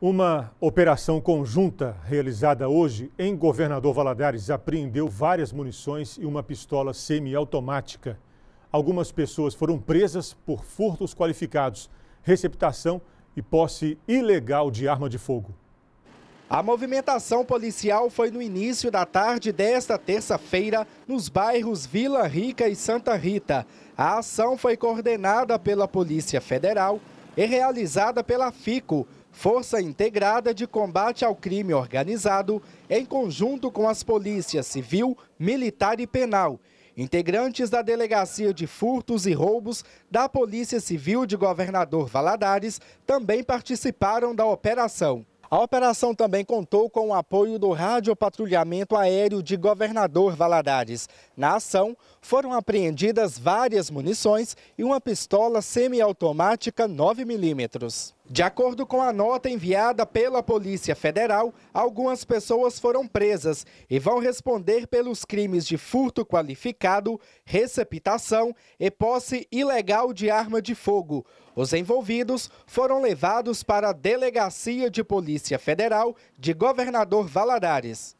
Uma operação conjunta realizada hoje em Governador Valadares apreendeu várias munições e uma pistola semiautomática. Algumas pessoas foram presas por furtos qualificados, receptação e posse ilegal de arma de fogo. A movimentação policial foi no início da tarde desta terça-feira nos bairros Vila Rica e Santa Rita. A ação foi coordenada pela Polícia Federal e realizada pela FICO, Força Integrada de Combate ao Crime Organizado, em conjunto com as polícias civil, militar e penal, integrantes da Delegacia de Furtos e Roubos da Polícia Civil de Governador Valadares também participaram da operação. A operação também contou com o apoio do Rádio Patrulhamento Aéreo de Governador Valadares. Na ação, foram apreendidas várias munições e uma pistola semiautomática 9mm. De acordo com a nota enviada pela Polícia Federal, algumas pessoas foram presas e vão responder pelos crimes de furto qualificado, receptação e posse ilegal de arma de fogo. Os envolvidos foram levados para a Delegacia de Polícia Federal de Governador Valadares.